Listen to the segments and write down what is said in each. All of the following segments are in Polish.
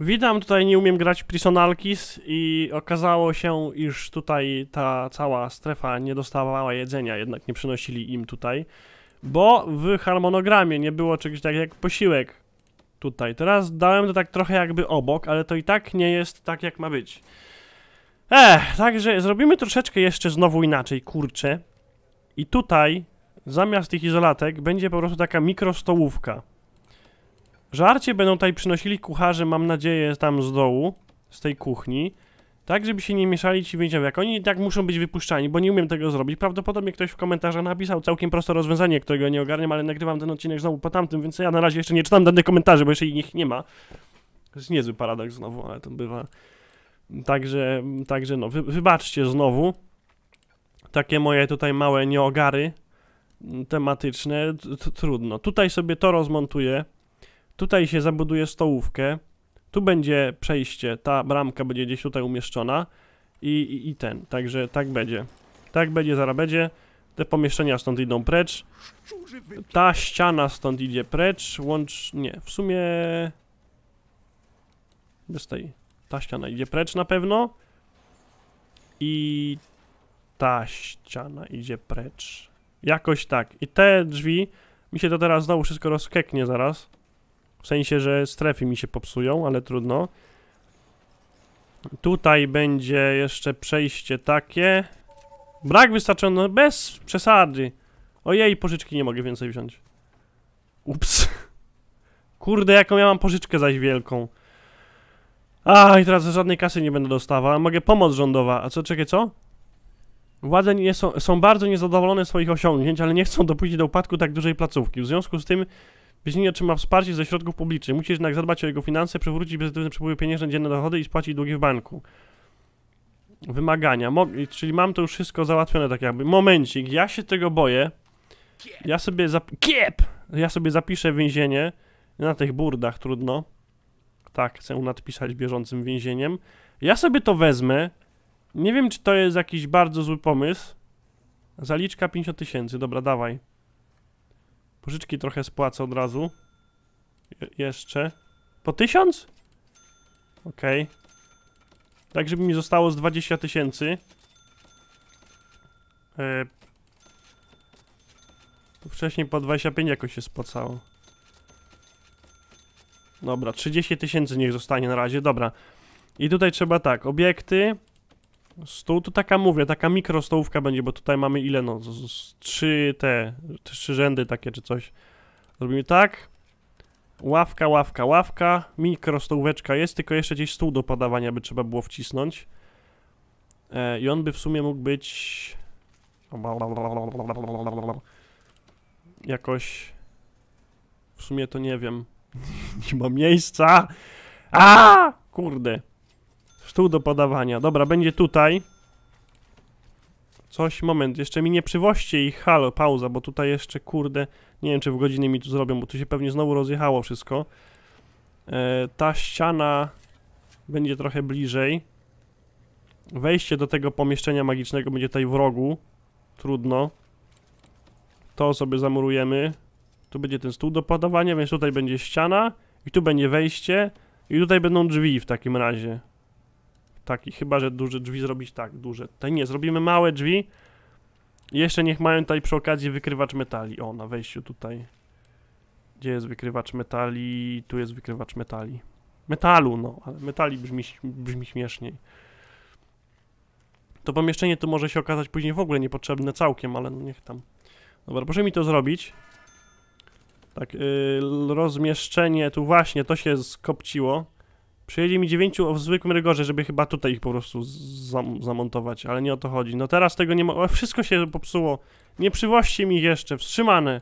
Witam, tutaj nie umiem grać Prisonalkis i okazało się, iż tutaj ta cała strefa nie dostawała jedzenia, jednak nie przynosili im tutaj, bo w harmonogramie nie było czegoś takiego jak posiłek tutaj. Teraz dałem to tak trochę jakby obok, ale to i tak nie jest tak jak ma być. Ech, także zrobimy troszeczkę jeszcze znowu inaczej, kurczę. I tutaj, zamiast tych izolatek, będzie po prostu taka mikrostołówka. Żarcie będą tutaj przynosili kucharze, mam nadzieję, tam z dołu, z tej kuchni. Tak, żeby się nie mieszali ci więźniowie. Jak oni tak muszą być wypuszczani, bo nie umiem tego zrobić. Prawdopodobnie ktoś w komentarzach napisał całkiem proste rozwiązanie, którego nie ogarniam, ale nagrywam ten odcinek znowu po tamtym, więc ja na razie jeszcze nie czytam danych komentarzy, bo jeszcze ich nie ma. To jest niezły paradoks znowu, ale to bywa. Także, także no, wy, wybaczcie znowu takie moje tutaj małe nieogary tematyczne. T -t Trudno. Tutaj sobie to rozmontuję. Tutaj się zabuduje stołówkę, tu będzie przejście, ta bramka będzie gdzieś tutaj umieszczona i, i, i ten, także tak będzie. Tak będzie, zaraz będzie. Te pomieszczenia stąd idą precz. Ta ściana stąd idzie precz, łącz... nie, w sumie... Bez tej. Ta ściana idzie precz na pewno. I... ta ściana idzie precz. Jakoś tak. I te drzwi... Mi się to teraz znowu wszystko rozkeknie zaraz. W sensie, że strefy mi się popsują, ale trudno. Tutaj będzie jeszcze przejście takie. Brak wystarczająco, bez przesady. Ojej, pożyczki nie mogę więcej wziąć. Ups. Kurde, jaką ja mam pożyczkę zaś wielką. A, i teraz żadnej kasy nie będę dostawał. Mogę pomoc rządowa. A co, czekaj, co? Władze nie są, są bardzo niezadowolone z swoich osiągnięć, ale nie chcą dopuścić do upadku tak dużej placówki. W związku z tym Więzienie otrzyma wsparcie ze środków publicznych. Musi jednak zadbać o jego finanse, przywrócić pozytywne przepływy pieniężne, dzienne dochody i spłacić długi w banku. Wymagania. Mo czyli mam to już wszystko załatwione tak jakby. Momencik, ja się tego boję. Ja sobie zap... Kiep! Ja sobie zapiszę więzienie. Na tych burdach trudno. Tak, chcę nadpisać bieżącym więzieniem. Ja sobie to wezmę. Nie wiem, czy to jest jakiś bardzo zły pomysł. Zaliczka 50 tysięcy, dobra, dawaj. Pożyczki trochę spłacę od razu. Je jeszcze. Po tysiąc? Okej. Okay. Tak, żeby mi zostało z 20 tysięcy. Yy. wcześniej po 25 jakoś się spłacało. Dobra, 30 tysięcy niech zostanie na razie, dobra. I tutaj trzeba tak, obiekty, Stół to taka, mówię, taka mikrostołówka będzie, bo tutaj mamy ile, no, z, z, trzy te, trzy rzędy takie czy coś. Zrobimy tak. Ławka, ławka, ławka. Mikrostołóweczka jest, tylko jeszcze gdzieś stół do podawania by trzeba było wcisnąć. E, I on by w sumie mógł być... Jakoś... W sumie to nie wiem. nie ma miejsca! A! Kurde. Stół do podawania. Dobra, będzie tutaj. Coś, moment, jeszcze mi nie przywoźcie i halo, pauza, bo tutaj jeszcze, kurde, nie wiem czy w godziny mi tu zrobią, bo tu się pewnie znowu rozjechało wszystko. E, ta ściana będzie trochę bliżej. Wejście do tego pomieszczenia magicznego będzie tutaj w rogu. Trudno. To sobie zamurujemy. Tu będzie ten stół do podawania, więc tutaj będzie ściana. I tu będzie wejście. I tutaj będą drzwi w takim razie. Taki, chyba że duże drzwi zrobić tak, duże. Te nie, zrobimy małe drzwi. Jeszcze niech mają tutaj przy okazji wykrywacz metali. O, na wejściu tutaj. Gdzie jest wykrywacz metali? Tu jest wykrywacz metali. Metalu, no, ale metali brzmi, brzmi śmieszniej. To pomieszczenie tu może się okazać później w ogóle niepotrzebne całkiem, ale no niech tam. Dobra, proszę mi to zrobić. Tak, yy, rozmieszczenie tu właśnie, to się skopciło. Przyjedzie mi dziewięciu w zwykłym rygorze, żeby chyba tutaj ich po prostu zam zamontować, ale nie o to chodzi. No teraz tego nie ma... Wszystko się popsuło. Nie przywoźcie mi jeszcze. Wstrzymane.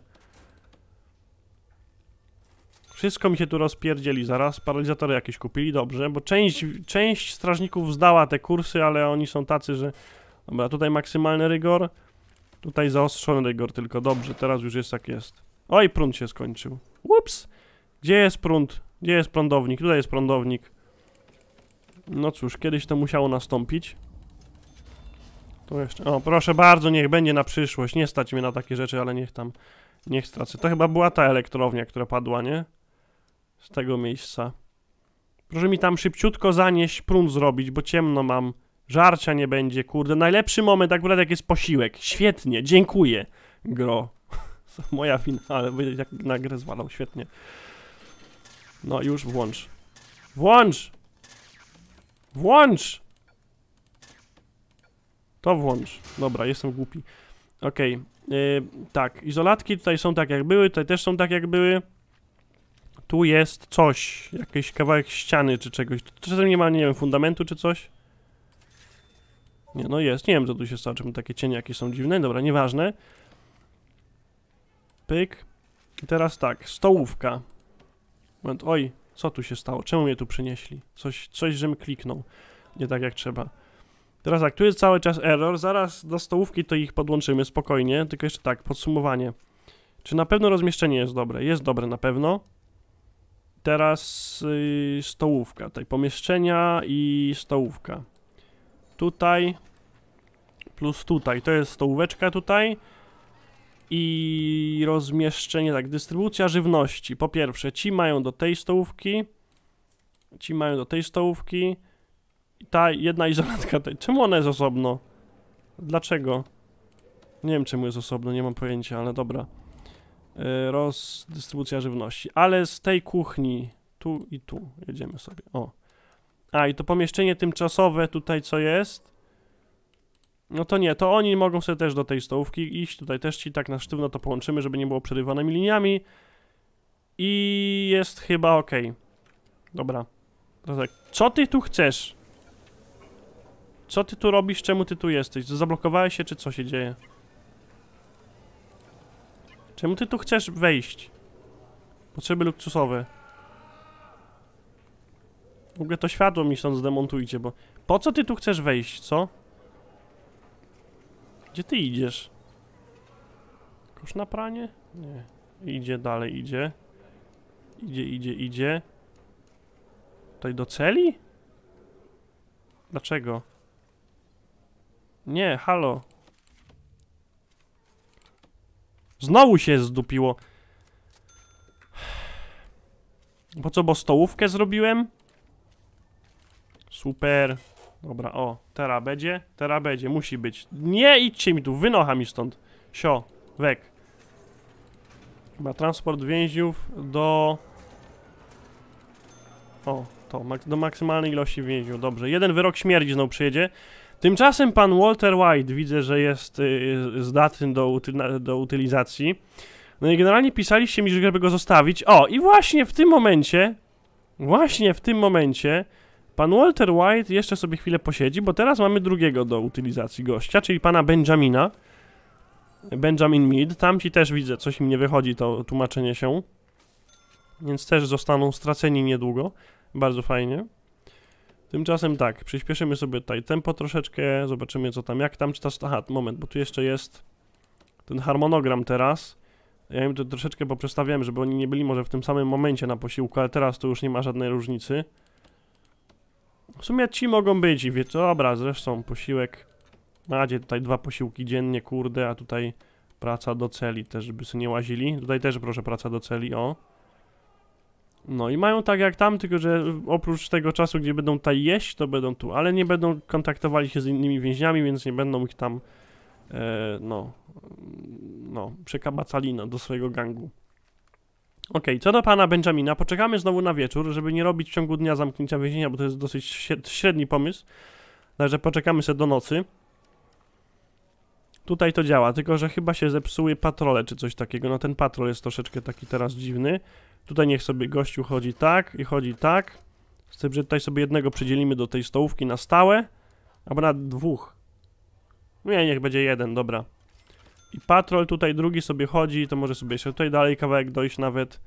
Wszystko mi się tu rozpierdzieli zaraz. Paralizatory jakieś kupili, dobrze, bo część, część strażników zdała te kursy, ale oni są tacy, że... Dobra, tutaj maksymalny rygor. Tutaj zaostrzony rygor tylko, dobrze, teraz już jest jak jest. Oj, prąd się skończył. Ups! Gdzie jest prąd? Gdzie jest prądownik? Tutaj jest prądownik. No cóż, kiedyś to musiało nastąpić. To jeszcze... O, proszę bardzo, niech będzie na przyszłość. Nie stać mnie na takie rzeczy, ale niech tam... Niech stracę. To chyba była ta elektrownia, która padła, nie? Z tego miejsca. Proszę mi tam szybciutko zanieść prąd zrobić, bo ciemno mam. Żarcia nie będzie, kurde. Najlepszy moment akurat jak jest posiłek. Świetnie, dziękuję. Gro. Moja fina, ale jak na grę zwalał, świetnie. No już włącz. Włącz! Włącz! To włącz. Dobra, jestem głupi. Okej. Okay. Yy, tak, izolatki tutaj są tak jak były, tutaj też są tak jak były. Tu jest coś, jakiś kawałek ściany czy czegoś. Czasem nie ma, nie wiem, fundamentu czy coś. Nie, no jest, nie wiem co tu się stało, czemu takie cienie jakieś są dziwne, dobra, nieważne. Pyk. I teraz tak, stołówka. Moment, oj, co tu się stało? Czemu mnie tu przynieśli? Coś, coś żem kliknął. Nie tak jak trzeba. Teraz tak, tu jest cały czas error, zaraz do stołówki to ich podłączymy spokojnie, tylko jeszcze tak, podsumowanie. Czy na pewno rozmieszczenie jest dobre? Jest dobre na pewno. Teraz yy, stołówka, Tutaj pomieszczenia i stołówka. Tutaj plus tutaj, to jest stołóweczka tutaj i rozmieszczenie, tak, dystrybucja żywności. Po pierwsze, ci mają do tej stołówki, ci mają do tej stołówki, I ta jedna izolatka tej. Czemu ona jest osobno? Dlaczego? Nie wiem czemu jest osobno, nie mam pojęcia, ale dobra. Yy, rozdystrybucja żywności. Ale z tej kuchni, tu i tu, jedziemy sobie, o. A, i to pomieszczenie tymczasowe tutaj co jest? No to nie, to oni mogą sobie też do tej stołówki iść, tutaj też ci tak na sztywno to połączymy, żeby nie było przerywanymi liniami. I jest chyba ok. Dobra. Tak, co ty tu chcesz? Co ty tu robisz, czemu ty tu jesteś? Zablokowałeś się, czy co się dzieje? Czemu ty tu chcesz wejść? Potrzeby luksusowe. W ogóle to światło mi stąd zdemontujcie, bo... Po co ty tu chcesz wejść, co? Gdzie ty idziesz? Kosz na pranie? Nie. Idzie, dalej idzie. Idzie, idzie, idzie. Tutaj do celi? Dlaczego? Nie, halo. Znowu się zdupiło. Po co, bo stołówkę zrobiłem? Super. Dobra, o, teraz będzie, teraz będzie, musi być. Nie idźcie mi tu, wynocha mi stąd. Sio, wek. Chyba transport więźniów do... O, to, do maksymalnej ilości więźniów, dobrze. Jeden wyrok śmierci znowu przyjedzie. Tymczasem pan Walter White widzę, że jest yy, zdatny do, uty do utylizacji. No i generalnie pisaliście mi, żeby go zostawić. O, i właśnie w tym momencie, właśnie w tym momencie Pan Walter White jeszcze sobie chwilę posiedzi, bo teraz mamy drugiego do utylizacji gościa, czyli pana Benjamina. Benjamin Mead. Tamci też widzę, coś im nie wychodzi to tłumaczenie się. Więc też zostaną straceni niedługo. Bardzo fajnie. Tymczasem tak, przyspieszymy sobie tutaj tempo troszeczkę, zobaczymy co tam, jak tam, czy ta... Aha, moment, bo tu jeszcze jest ten harmonogram teraz. Ja im to troszeczkę poprzestawiałem, żeby oni nie byli może w tym samym momencie na posiłku, ale teraz to już nie ma żadnej różnicy. W sumie ci mogą być i wie, dobra, zresztą posiłek. Macie tutaj dwa posiłki dziennie, kurde, a tutaj praca do celi też, żeby sobie nie łazili. Tutaj też proszę praca do celi, o. No i mają tak jak tam, tylko że oprócz tego czasu, gdzie będą tutaj jeść, to będą tu, ale nie będą kontaktowali się z innymi więźniami, więc nie będą ich tam, e, no, no, przekabacali no, do swojego gangu. Okej, okay, co do pana Benjamina, poczekamy znowu na wieczór, żeby nie robić w ciągu dnia zamknięcia więzienia, bo to jest dosyć średni pomysł. Także poczekamy się do nocy. Tutaj to działa, tylko że chyba się zepsuły patrole czy coś takiego. No ten patrol jest troszeczkę taki teraz dziwny. Tutaj niech sobie gościu chodzi tak i chodzi tak. Z tym, że tutaj sobie jednego przydzielimy do tej stołówki na stałe. Albo na dwóch. Nie, niech będzie jeden, dobra. I patrol tutaj drugi sobie chodzi, to może sobie jeszcze tutaj dalej kawałek dojść nawet.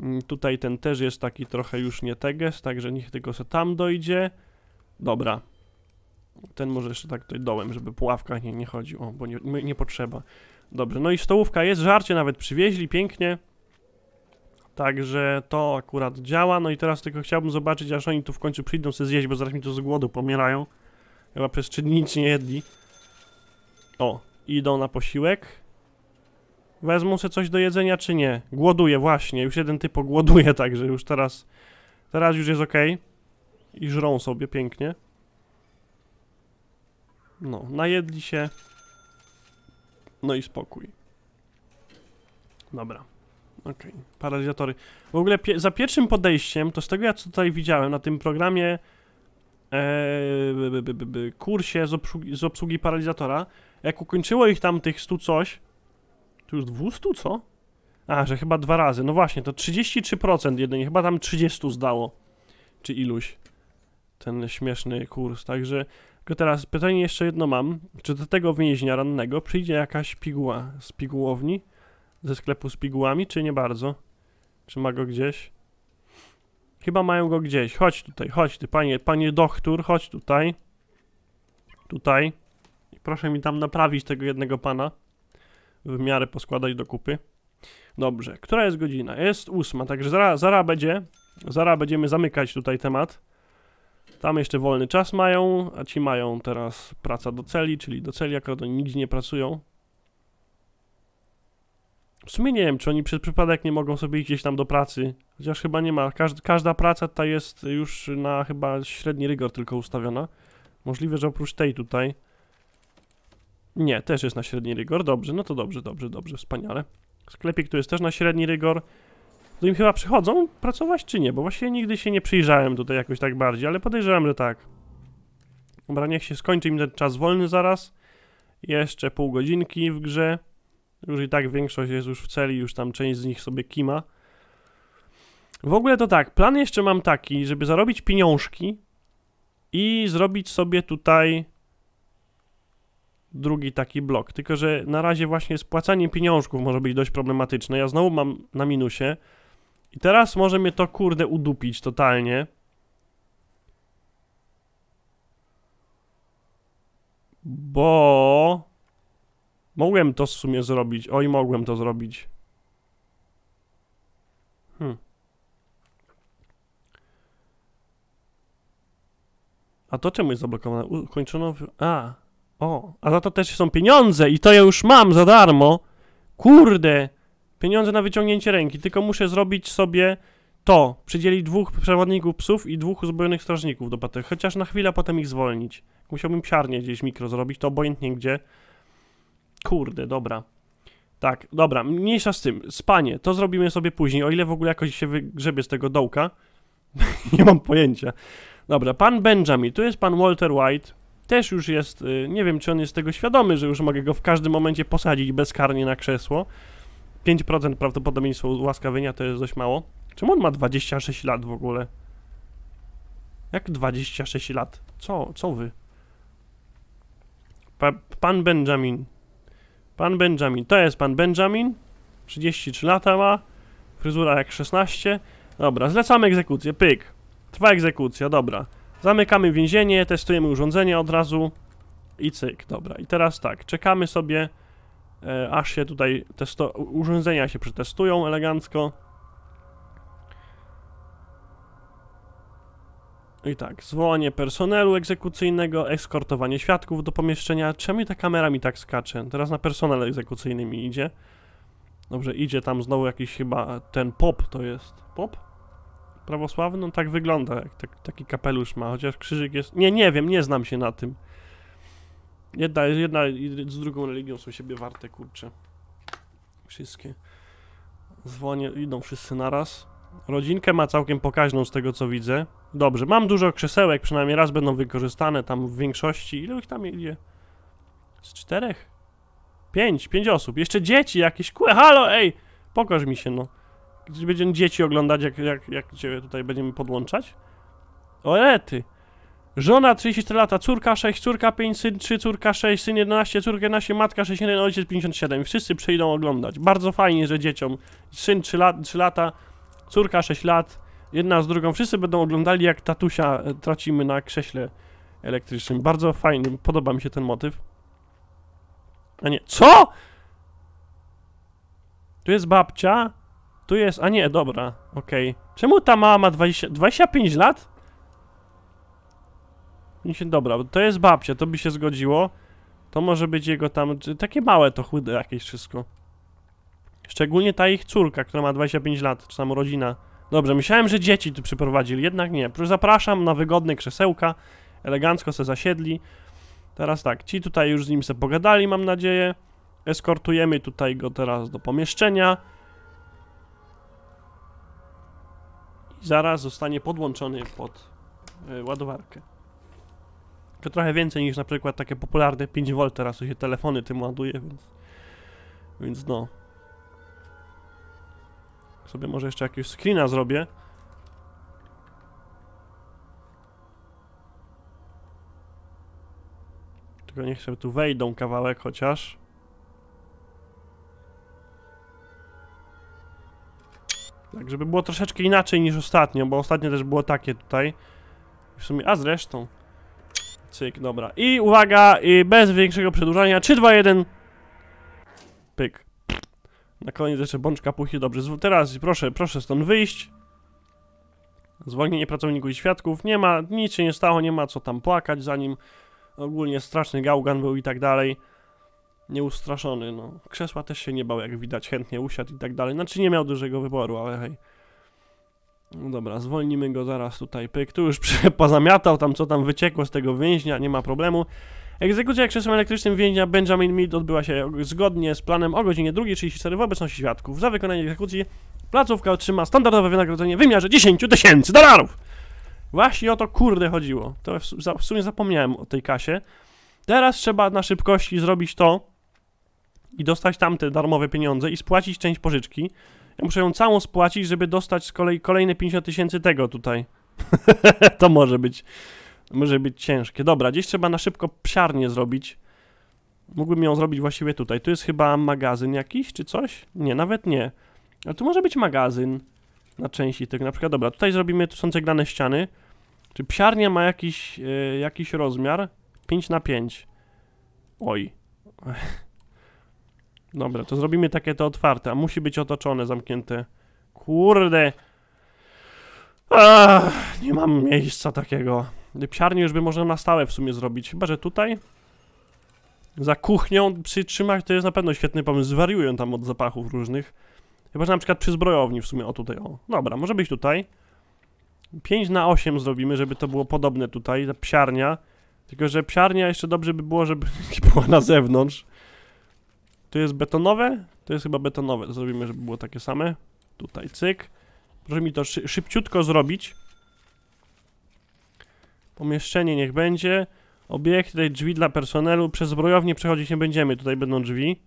Mm, tutaj ten też jest taki trochę już nie teges, także niech tylko se tam dojdzie. Dobra. Ten może jeszcze tak tutaj dołem, żeby puławka nie, nie chodził, o, bo nie, nie potrzeba. Dobrze, no i stołówka jest, żarcie nawet przywieźli, pięknie. Także to akurat działa, no i teraz tylko chciałbym zobaczyć, aż oni tu w końcu przyjdą sobie zjeść, bo zaraz mi tu z głodu pomierają. Chyba przez trzy dni nic nie jedli. O, idą na posiłek. Wezmą sobie coś do jedzenia, czy nie? Głoduje, właśnie. Już jeden typ głoduje, także już teraz... Teraz już jest ok. I żrą sobie pięknie. No, najedli się. No i spokój. Dobra. Okej, okay. paralizatory. W ogóle pie za pierwszym podejściem, to z tego ja co tutaj widziałem na tym programie e, kursie z obsługi, z obsługi paralizatora, jak ukończyło ich tam tych 100 coś, to już 200 co? A, że chyba dwa razy. No właśnie, to 33% jedynie, chyba tam 30 zdało. Czy iluś. Ten śmieszny kurs, także... Tylko teraz pytanie jeszcze jedno mam. Czy do tego więźnia rannego przyjdzie jakaś piguła z pigułowni? Ze sklepu z pigułami, czy nie bardzo? Czy ma go gdzieś? Chyba mają go gdzieś. Chodź tutaj, chodź ty, panie, panie doktor, chodź tutaj. Tutaj. Proszę mi tam naprawić tego jednego pana. W miarę poskładać do kupy. Dobrze, która jest godzina? Jest ósma, także zaraz, zara będzie. Zara będziemy zamykać tutaj temat. Tam jeszcze wolny czas mają, a ci mają teraz praca do celi, czyli do celi akurat oni nigdzie nie pracują. W sumie nie wiem, czy oni przez przypadek nie mogą sobie iść gdzieś tam do pracy. Chociaż chyba nie ma. Każd każda praca ta jest już na chyba średni rygor tylko ustawiona. Możliwe, że oprócz tej tutaj nie, też jest na średni rygor. Dobrze, no to dobrze, dobrze, dobrze, wspaniale. Sklepik tu jest też na średni rygor. Do im chyba przychodzą pracować, czy nie? Bo właśnie nigdy się nie przyjrzałem tutaj jakoś tak bardziej, ale podejrzewam, że tak. Dobra, niech się skończy im ten czas wolny zaraz. Jeszcze pół godzinki w grze. Już i tak większość jest już w celi, już tam część z nich sobie kima. W ogóle to tak, plan jeszcze mam taki, żeby zarobić pieniążki i zrobić sobie tutaj drugi taki blok. Tylko, że na razie właśnie spłacanie pieniążków może być dość problematyczne. Ja znowu mam na minusie. I teraz może mnie to kurde udupić totalnie. Bo... Mogłem to w sumie zrobić. Oj, mogłem to zrobić. Hmm. A to czemu jest zablokowane? Ukończono... A, o, a za to też są pieniądze i to ja już mam za darmo. Kurde, pieniądze na wyciągnięcie ręki, tylko muszę zrobić sobie to, przydzielić dwóch przewodników psów i dwóch uzbrojonych strażników do patroli, chociaż na chwilę potem ich zwolnić. Musiałbym psiarnię gdzieś mikro zrobić, to obojętnie gdzie. Kurde, dobra. Tak, dobra, mniejsza z tym. Spanie, to zrobimy sobie później, o ile w ogóle jakoś się wygrzebie z tego dołka. Nie mam pojęcia. Dobra, pan Benjamin, tu jest pan Walter White też już jest, y, nie wiem czy on jest tego świadomy, że już mogę go w każdym momencie posadzić bezkarnie na krzesło. 5% prawdopodobieństwo ułaskawienia to jest dość mało. Czemu on ma 26 lat w ogóle? Jak 26 lat? Co, co wy? Pa, pan Benjamin. Pan Benjamin. To jest pan Benjamin. 33 lata ma. Fryzura jak 16. Dobra, zlecamy egzekucję. Pyk. Trwa egzekucja, dobra. Zamykamy więzienie, testujemy urządzenie od razu i cyk, dobra. I teraz tak, czekamy sobie, e, aż się tutaj testo urządzenia się przetestują elegancko. No I tak, zwołanie personelu egzekucyjnego, eskortowanie świadków do pomieszczenia. Czemu ta kamera mi tak skacze? Teraz na personel egzekucyjny mi idzie. Dobrze, idzie tam znowu jakiś chyba ten pop to jest. Pop? prawosławną, tak wygląda, jak tak, taki kapelusz ma, chociaż krzyżyk jest... Nie, nie wiem, nie znam się na tym. Jedna, jedna z drugą religią są siebie warte, kurczę. Wszystkie. Dzwonie, idą wszyscy naraz. Rodzinkę ma całkiem pokaźną z tego, co widzę. Dobrze, mam dużo krzesełek, przynajmniej raz będą wykorzystane tam w większości. Ile ich tam idzie? Z czterech? Pięć, pięć osób. Jeszcze dzieci jakieś. kłę? halo, ej! Pokaż mi się, no. Będziemy dzieci oglądać, jak, jak, jak ciebie tutaj będziemy podłączać. O rety! Żona 34 lata, córka 6, córka 5, syn 3, córka 6, syn 11, córka 11, matka 61, ojciec 57. wszyscy przyjdą oglądać. Bardzo fajnie, że dzieciom. Syn 3, lat, 3 lata, córka 6 lat, jedna z drugą. Wszyscy będą oglądali, jak tatusia e, tracimy na krześle elektrycznym. Bardzo fajny, podoba mi się ten motyw. A nie, CO?! Tu jest babcia, tu jest, a nie, dobra, okej. Okay. Czemu ta mama ma 20, 25 lat? Dobra, to jest babcia, to by się zgodziło. To może być jego tam, takie małe to chude jakieś wszystko. Szczególnie ta ich córka, która ma 25 lat, czy tam rodzina. Dobrze, myślałem, że dzieci tu przyprowadzili, jednak nie. Zapraszam na wygodne krzesełka, elegancko se zasiedli. Teraz tak, ci tutaj już z nim se pogadali, mam nadzieję. Eskortujemy tutaj go teraz do pomieszczenia. zaraz zostanie podłączony pod e, ładowarkę. To trochę więcej niż na przykład takie popularne 5V, teraz się telefony tym ładuje, więc... Więc no. Sobie może jeszcze jakiegoś screena zrobię. Tylko nie chcę, tu wejdą kawałek chociaż. Tak, żeby było troszeczkę inaczej niż ostatnio, bo ostatnio też było takie tutaj. W sumie, a zresztą. Cyk, dobra. I uwaga, i bez większego przedłużania. 3, 2, 1. Pyk. Na koniec jeszcze bączka puchy. Dobrze, teraz proszę, proszę stąd wyjść. Zwolnienie pracowników i świadków. Nie ma, nic się nie stało, nie ma co tam płakać za nim. Ogólnie straszny gałgan był i tak dalej nieustraszony. No. Krzesła też się nie bał, jak widać, chętnie usiadł i tak dalej. Znaczy nie miał dużego wyboru, ale hej. No dobra, zwolnimy go zaraz tutaj. Pyk, tu już pozamiatał tam, co tam wyciekło z tego więźnia, nie ma problemu. Egzekucja krzesłem elektrycznym więźnia Benjamin Mead odbyła się zgodnie z planem o godzinie 2.34 w obecności świadków. Za wykonanie egzekucji placówka otrzyma standardowe wynagrodzenie w wymiarze 10 tysięcy dolarów! Właśnie o to kurde chodziło. To w sumie zapomniałem o tej kasie. Teraz trzeba na szybkości zrobić to, i dostać tamte darmowe pieniądze i spłacić część pożyczki. Ja muszę ją całą spłacić, żeby dostać z kolei kolejne 50 tysięcy tego tutaj. to może być, może być ciężkie. Dobra, gdzieś trzeba na szybko psiarnię zrobić. Mógłbym ją zrobić właściwie tutaj. Tu jest chyba magazyn jakiś, czy coś? Nie, nawet nie. Ale tu może być magazyn na części tego. Na przykład, dobra, tutaj zrobimy, tu są ceglane ściany. Czy psiarnia ma jakiś, yy, jakiś rozmiar? 5 na 5. Oj. Dobra, to zrobimy takie to otwarte, a musi być otoczone, zamknięte. Kurde. Ach, nie mam miejsca takiego. Psiarnię już by można na stałe w sumie zrobić, chyba że tutaj. Za kuchnią przytrzymać to jest na pewno świetny pomysł, zwariują tam od zapachów różnych. Chyba, że na przykład przy zbrojowni w sumie, o tutaj, o. Dobra, może być tutaj. 5 na 8 zrobimy, żeby to było podobne tutaj, ta psiarnia. Tylko, że psiarnia jeszcze dobrze by było, żeby była na zewnątrz. To jest betonowe? To jest chyba betonowe. zrobimy, żeby było takie same. Tutaj cyk. Proszę mi to szy szybciutko zrobić. Pomieszczenie niech będzie. Obiekt, tutaj drzwi dla personelu. Przez zbrojownię przechodzić nie będziemy. Tutaj będą drzwi.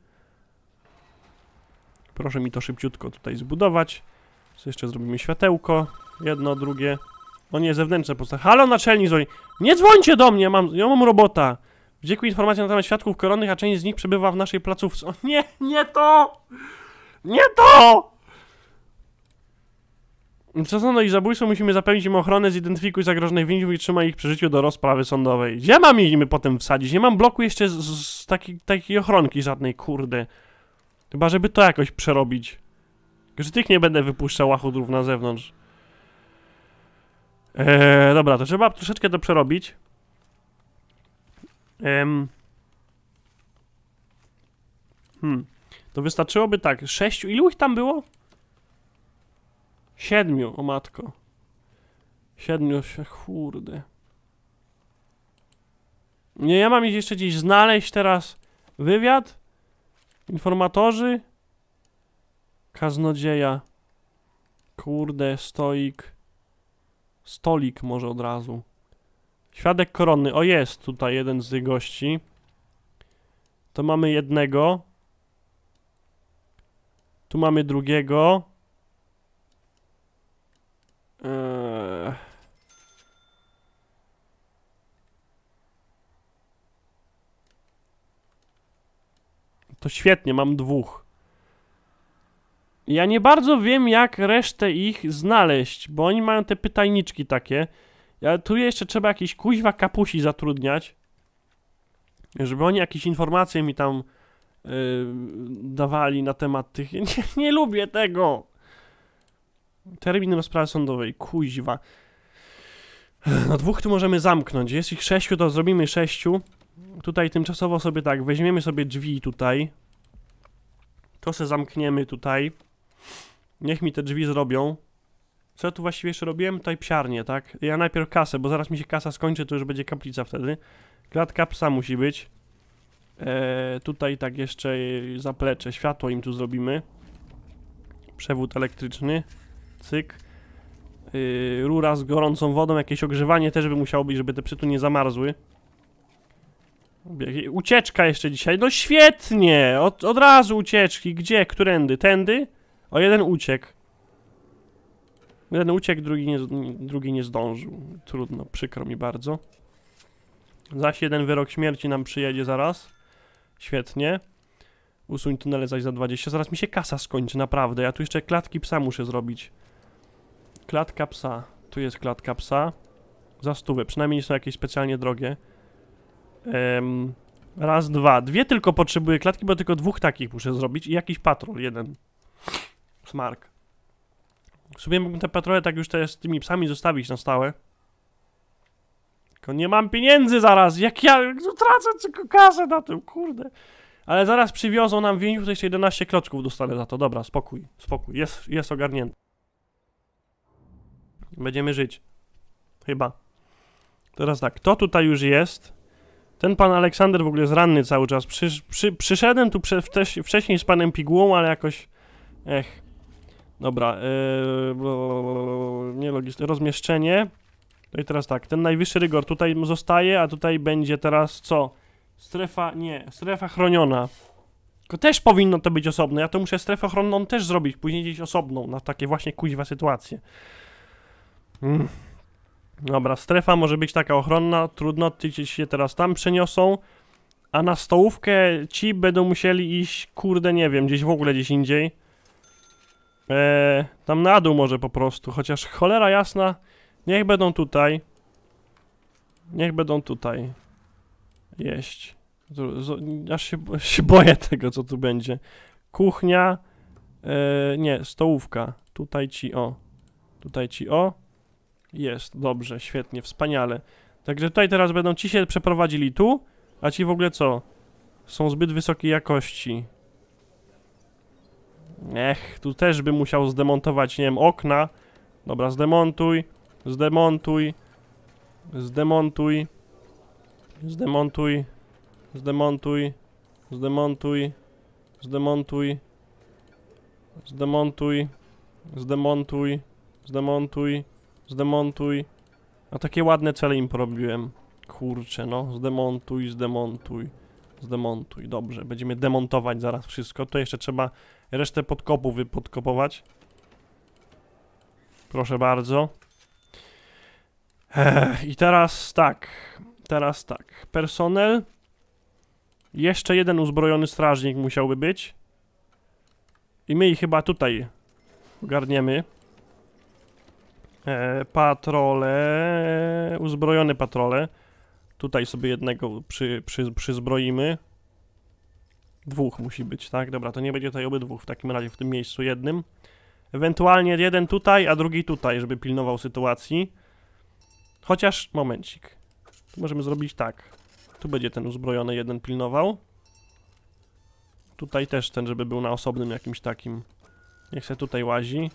Proszę mi to szybciutko tutaj zbudować. Co jeszcze zrobimy? Światełko. Jedno, drugie. O nie, zewnętrzne postacie. Halo, naczelnik dzwoni. Nie dzwońcie do mnie, mam, ja mam robota. W informacje na temat świadków koronnych, a część z nich przebywa w naszej placówce. O, nie, nie to! Nie to! Przesądzę i zabójstwa musimy zapewnić im ochronę, zidentyfikuj zagrożonych więźniów i trzymaj ich przy życiu do rozprawy sądowej. Gdzie mam ich potem wsadzić? Nie mam bloku jeszcze z, z, z taki, takiej ochronki żadnej, kurde. Chyba, żeby to jakoś przerobić. Że tych nie będę wypuszczał łachudrów na zewnątrz. Eee, dobra, to trzeba troszeczkę to przerobić. Um, hmm. To wystarczyłoby tak, sześciu, ilu ich tam było? Siedmiu, o matko. Siedmiu, kurde. Nie, ja mam ich jeszcze gdzieś znaleźć teraz. Wywiad? Informatorzy? Kaznodzieja. Kurde, stoik. Stolik może od razu. Świadek Korony, O, jest tutaj jeden z gości. To mamy jednego. Tu mamy drugiego. Eee... To świetnie, mam dwóch. Ja nie bardzo wiem, jak resztę ich znaleźć, bo oni mają te pytajniczki takie. Ja tu jeszcze trzeba jakiś kuźwa kapusi zatrudniać, żeby oni jakieś informacje mi tam yy, dawali na temat tych... Nie, nie lubię tego! Termin rozprawy sądowej, kuźwa. No dwóch tu możemy zamknąć, jest ich sześciu, to zrobimy sześciu. Tutaj tymczasowo sobie tak, weźmiemy sobie drzwi tutaj. To se zamkniemy tutaj. Niech mi te drzwi zrobią. Co ja tu właściwie jeszcze robiłem? Tutaj psiarnie, tak? Ja najpierw kasę, bo zaraz mi się kasa skończy, to już będzie kaplica wtedy. Klatka psa musi być. Eee, tutaj tak jeszcze zaplecze, światło im tu zrobimy. Przewód elektryczny. Cyk. E, rura z gorącą wodą, jakieś ogrzewanie też by musiało być, żeby te psy tu nie zamarzły. Ucieczka jeszcze dzisiaj. No świetnie! Od, od razu ucieczki. Gdzie? Którędy? Tędy? O, jeden uciekł. Jeden uciekł, drugi nie, drugi nie zdążył. Trudno, przykro mi bardzo. Zaś jeden wyrok śmierci nam przyjedzie zaraz. Świetnie. Usuń tunele zaś za 20. Zaraz mi się kasa skończy, naprawdę. Ja tu jeszcze klatki psa muszę zrobić. Klatka psa. Tu jest klatka psa. Za stówę. Przynajmniej nie są jakieś specjalnie drogie. raz, dwa. Dwie tylko potrzebuję klatki, bo tylko dwóch takich muszę zrobić i jakiś patrol. Jeden. Smark. W sumie mógłbym te patrole tak już teraz z tymi psami zostawić na stałe. Tylko nie mam pieniędzy zaraz, jak ja tracę tylko kasę na tym, kurde. Ale zaraz przywiozą nam więźniów, to jeszcze 11 klocków dostanę za to. Dobra, spokój, spokój, jest, jest ogarnięty. Będziemy żyć. Chyba. Teraz tak, to tutaj już jest. Ten pan Aleksander w ogóle jest ranny cały czas. Przy, przy, przyszedłem tu prze, wcześniej z panem Pigułą, ale jakoś... Ech. Dobra, e, nie logistyczne, rozmieszczenie. No i teraz tak, ten najwyższy rygor tutaj zostaje, a tutaj będzie teraz co? Strefa, nie, strefa chroniona. Tylko też powinno to być osobne, ja to muszę strefę ochronną też zrobić, później gdzieś osobną, na takie właśnie kuźwa sytuacje. Mm. Dobra, strefa może być taka ochronna, trudno, gdzieś się teraz tam przeniosą, a na stołówkę ci będą musieli iść, kurde, nie wiem, gdzieś w ogóle gdzieś indziej. E, tam na dół może po prostu, chociaż cholera jasna, niech będą tutaj. Niech będą tutaj. Jeść. Z, z, aż się, się, boję tego, co tu będzie. Kuchnia. E, nie, stołówka. Tutaj ci o. Tutaj ci o. Jest, dobrze, świetnie, wspaniale. Także tutaj teraz będą ci się przeprowadzili tu, a ci w ogóle co? Są zbyt wysokiej jakości. Ech, tu też bym musiał zdemontować, nie wiem, okna. Dobra, zdemontuj, zdemontuj, zdemontuj, zdemontuj, zdemontuj, zdemontuj, zdemontuj, zdemontuj, zdemontuj, zdemontuj, zdemontuj. A takie ładne cele im porobiłem. Kurczę, no, zdemontuj, zdemontuj. Zdemontuj, dobrze. Będziemy demontować zaraz wszystko. To jeszcze trzeba resztę podkopu wypodkopować. Proszę bardzo. I teraz tak. Teraz tak. Personel. Jeszcze jeden uzbrojony strażnik musiałby być. I my ich chyba tutaj ogarniemy. E, patrole. Uzbrojone patrole. Tutaj sobie jednego przy, przy, przyzbroimy. Dwóch musi być, tak? Dobra, to nie będzie tutaj obydwóch w takim razie w tym miejscu jednym. Ewentualnie jeden tutaj, a drugi tutaj, żeby pilnował sytuacji. Chociaż, momencik. Tu możemy zrobić tak. Tu będzie ten uzbrojony jeden pilnował. Tutaj też ten, żeby był na osobnym jakimś takim. Niech se tutaj łazi.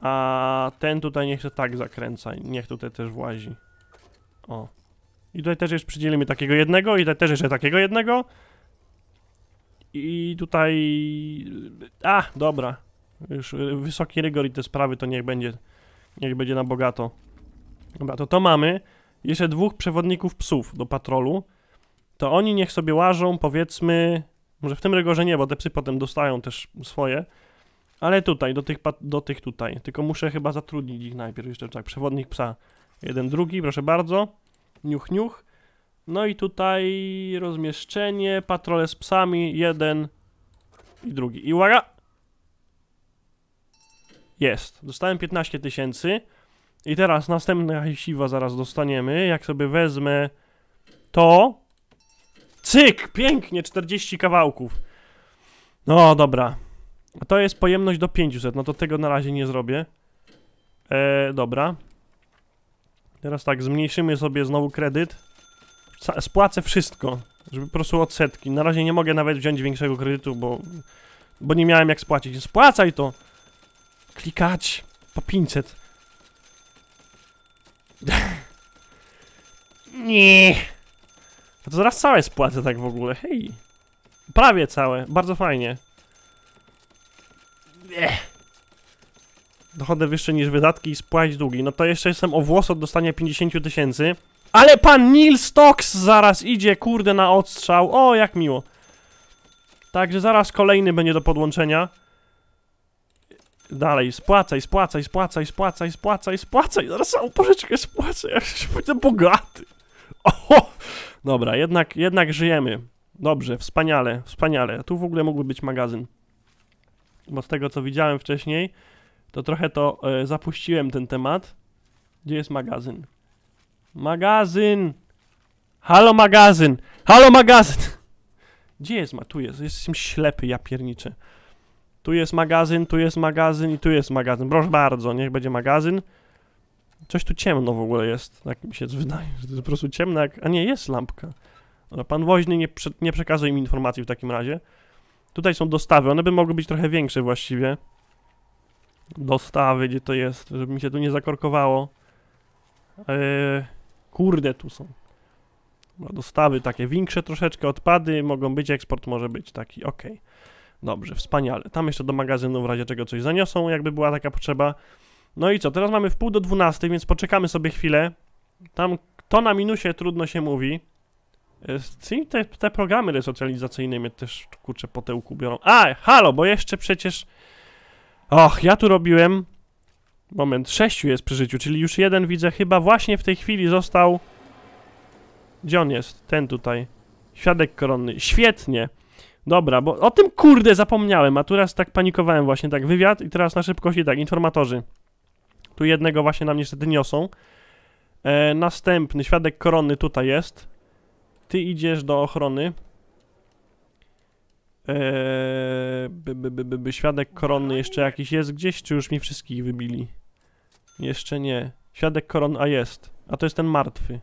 A ten tutaj niech się tak zakręca. Niech tutaj też włazi. O. I tutaj też jeszcze przydzielimy takiego jednego, i tutaj też jeszcze takiego jednego. I tutaj... A, dobra. Już y, wysoki rygor i te sprawy to niech będzie, niech będzie na bogato. Dobra, to to mamy. Jeszcze dwóch przewodników psów do patrolu. To oni niech sobie łażą, powiedzmy... Może w tym rygorze nie, bo te psy potem dostają też swoje. Ale tutaj, do tych, do tych tutaj. Tylko muszę chyba zatrudnić ich najpierw jeszcze, tak, przewodnik psa. Jeden, drugi, proszę bardzo niuch, niuch. No i tutaj rozmieszczenie, patrole z psami, jeden i drugi. I uwaga! Jest. Dostałem 15 tysięcy. I teraz następna siwa zaraz dostaniemy. Jak sobie wezmę to... Cyk! Pięknie! 40 kawałków. No, dobra. to jest pojemność do 500. No to tego na razie nie zrobię. Eee, dobra. Teraz tak, zmniejszymy sobie znowu kredyt. Spłacę wszystko, żeby po prostu odsetki. Na razie nie mogę nawet wziąć większego kredytu, bo, bo nie miałem jak spłacić. Spłacaj to! Klikać po 500. nie. To zaraz całe spłacę tak w ogóle, hej. Prawie całe, bardzo fajnie. Ech dochody wyższe niż wydatki i spłać długi. No to jeszcze jestem o włos od dostania 50 tysięcy. Ale pan Neil Stocks zaraz idzie, kurde, na odstrzał. O, jak miło. Także zaraz kolejny będzie do podłączenia. Dalej, spłacaj, spłacaj, spłacaj, spłacaj, spłacaj, spłacaj. Zaraz całą pożyczkę spłacę, jak się będę bogaty. Oho! Dobra, jednak, jednak żyjemy. Dobrze, wspaniale, wspaniale. Tu w ogóle mógłby być magazyn. Bo z tego, co widziałem wcześniej, to trochę to e, zapuściłem ten temat. Gdzie jest magazyn? Magazyn! Halo magazyn! Halo magazyn! Gdzie jest ma? Tu jest, jestem ślepy, ja pierniczę. Tu jest magazyn, tu jest magazyn i tu jest magazyn. Proszę bardzo, niech będzie magazyn. Coś tu ciemno w ogóle jest, tak mi się wydaje, że to jest po prostu ciemno jak... A nie, jest lampka. No pan woźny nie, prze... nie przekazuje mi informacji w takim razie. Tutaj są dostawy, one by mogły być trochę większe właściwie dostawy, gdzie to jest, żeby mi się tu nie zakorkowało. Eee, kurde, tu są. No, dostawy takie większe troszeczkę, odpady mogą być, eksport może być taki, ok. Dobrze, wspaniale. Tam jeszcze do magazynu w razie czego coś zaniosą, jakby była taka potrzeba. No i co, teraz mamy w pół do 12, więc poczekamy sobie chwilę. Tam to na minusie trudno się mówi. E, te, te programy resocjalizacyjne mnie też, kurczę, po tełku biorą. A, halo, bo jeszcze przecież Och, ja tu robiłem... Moment, sześciu jest przy życiu, czyli już jeden widzę chyba właśnie w tej chwili został... Gdzie on jest? Ten tutaj. Świadek koronny. Świetnie. Dobra, bo o tym kurde zapomniałem, a teraz tak panikowałem właśnie, tak wywiad i teraz na szybkość i tak, informatorzy. Tu jednego właśnie nam niestety niosą. E, następny, świadek koronny tutaj jest. Ty idziesz do ochrony. Eee, by, by, by, by, świadek koronny jeszcze jakiś jest gdzieś, czy już mi wszystkich wybili? Jeszcze nie. Świadek koron, a jest. A to jest ten martwy.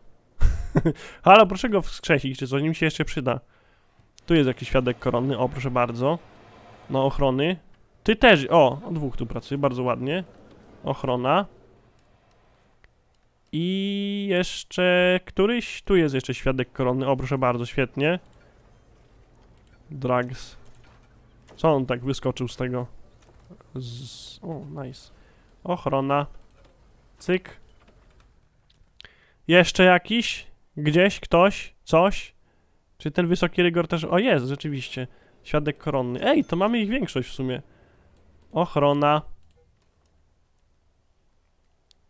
Halo, proszę go wskrzesić, czy coś nim się jeszcze przyda. Tu jest jakiś świadek koronny, o proszę bardzo. No ochrony. Ty też, o, o dwóch tu pracuje, bardzo ładnie. Ochrona. I jeszcze któryś, tu jest jeszcze świadek koronny, o proszę bardzo, świetnie. Drugs. Co on tak wyskoczył z tego? Z... O, nice. Ochrona. Cyk. Jeszcze jakiś? Gdzieś? Ktoś? Coś? Czy ten wysoki rygor też... O, jest, rzeczywiście. Świadek koronny. Ej, to mamy ich większość w sumie. Ochrona.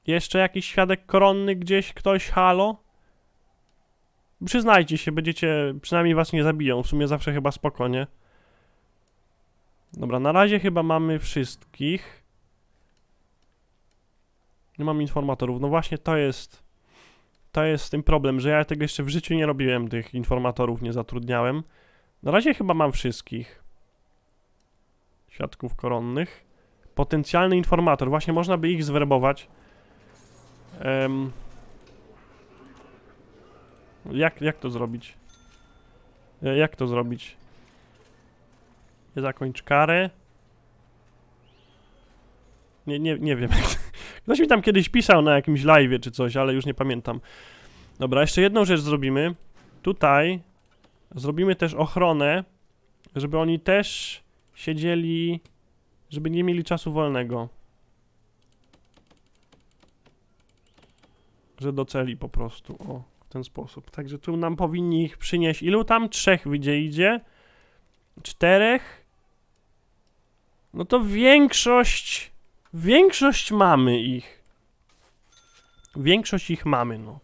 Jeszcze jakiś świadek koronny gdzieś? Ktoś? Halo? Przyznajcie się, będziecie, przynajmniej was nie zabiją, w sumie zawsze chyba spokojnie. Dobra, na razie chyba mamy wszystkich. Nie mam informatorów, no właśnie to jest, to jest z tym problem, że ja tego jeszcze w życiu nie robiłem, tych informatorów nie zatrudniałem. Na razie chyba mam wszystkich. Świadków koronnych. Potencjalny informator, właśnie można by ich zwerbować. Um, jak, jak to zrobić? Jak to zrobić? Nie zakończ karę. Nie, nie, nie wiem. Ktoś mi tam kiedyś pisał na jakimś live czy coś, ale już nie pamiętam. Dobra, jeszcze jedną rzecz zrobimy. Tutaj zrobimy też ochronę, żeby oni też siedzieli, żeby nie mieli czasu wolnego. Że doceli po prostu, o w ten sposób. Także tu nam powinni ich przynieść. Ilu tam? Trzech wyjdzie idzie. Czterech. No to większość... Większość mamy ich. Większość ich mamy, no.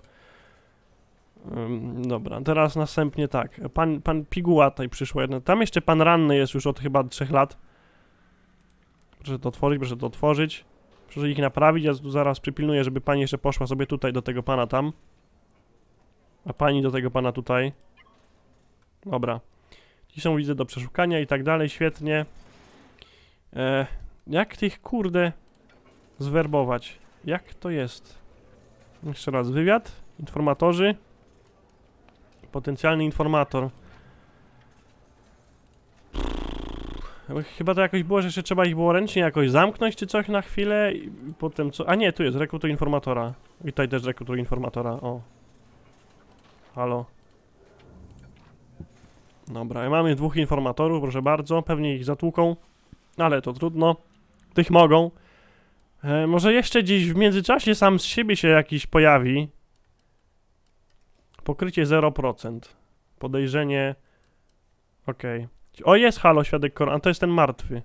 Dobra, teraz następnie tak. Pan, pan Piguła tutaj przyszło jedno. Tam jeszcze pan ranny jest już od chyba trzech lat. Proszę to otworzyć, proszę to otworzyć. Proszę ich naprawić, ja tu zaraz przypilnuję, żeby pani jeszcze poszła sobie tutaj do tego pana tam. A pani do tego pana tutaj. Dobra. Ci są widzę do przeszukania i tak dalej, świetnie. E, jak tych kurde zwerbować? Jak to jest? Jeszcze raz, wywiad, informatorzy, potencjalny informator. Chyba to jakoś było, że jeszcze trzeba ich było ręcznie jakoś zamknąć czy coś na chwilę i potem co... A nie, tu jest, rekrutuj informatora. I tutaj też rekrutuj informatora, o halo. Dobra, mamy dwóch informatorów, proszę bardzo, pewnie ich zatłuką, ale to trudno, tych mogą. E, może jeszcze gdzieś w międzyczasie sam z siebie się jakiś pojawi. Pokrycie 0%, podejrzenie, okej. Okay. O, jest halo, świadek koron, to jest ten martwy.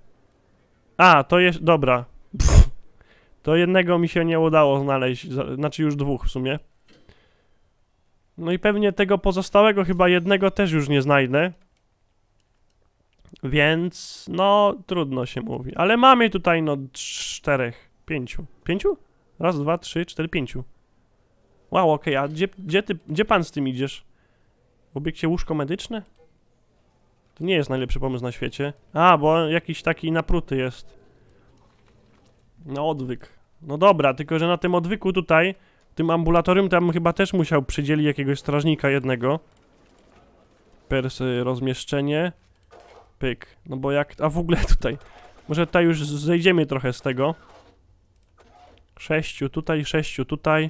A, to jest, dobra. Pff. To jednego mi się nie udało znaleźć, znaczy już dwóch w sumie. No i pewnie tego pozostałego chyba jednego też już nie znajdę. Więc, no, trudno się mówi. Ale mamy tutaj, no, czterech, pięciu. Pięciu? Raz, dwa, trzy, cztery, pięciu. Wow, okej, okay, a gdzie, gdzie, ty, gdzie pan z tym idziesz? W obiekcie łóżko medyczne? To nie jest najlepszy pomysł na świecie. A, bo jakiś taki napruty jest. No, odwyk. No dobra, tylko że na tym odwyku tutaj tym ambulatorium tam chyba też musiał przydzielić jakiegoś strażnika jednego. pers rozmieszczenie. Pyk. No bo jak... A w ogóle tutaj... Może tutaj już zejdziemy trochę z tego. Sześciu tutaj, sześciu tutaj.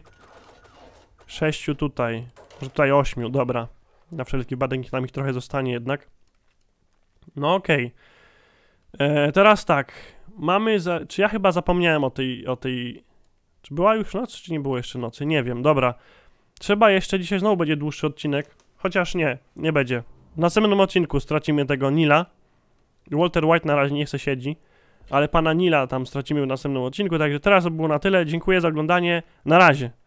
Sześciu tutaj. Może tutaj ośmiu, dobra. Na wszelki badenki nam ich trochę zostanie jednak. No okej. Okay. E, teraz tak. Mamy... Za... Czy ja chyba zapomniałem o tej... O tej czy była już noc, czy nie było jeszcze nocy? Nie wiem, dobra. Trzeba jeszcze, dzisiaj znowu będzie dłuższy odcinek. Chociaż nie, nie będzie. W następnym odcinku stracimy tego Nila. Walter White na razie nie chce siedzi. Ale pana Nila tam stracimy w następnym odcinku. Także teraz to było na tyle. Dziękuję za oglądanie. Na razie.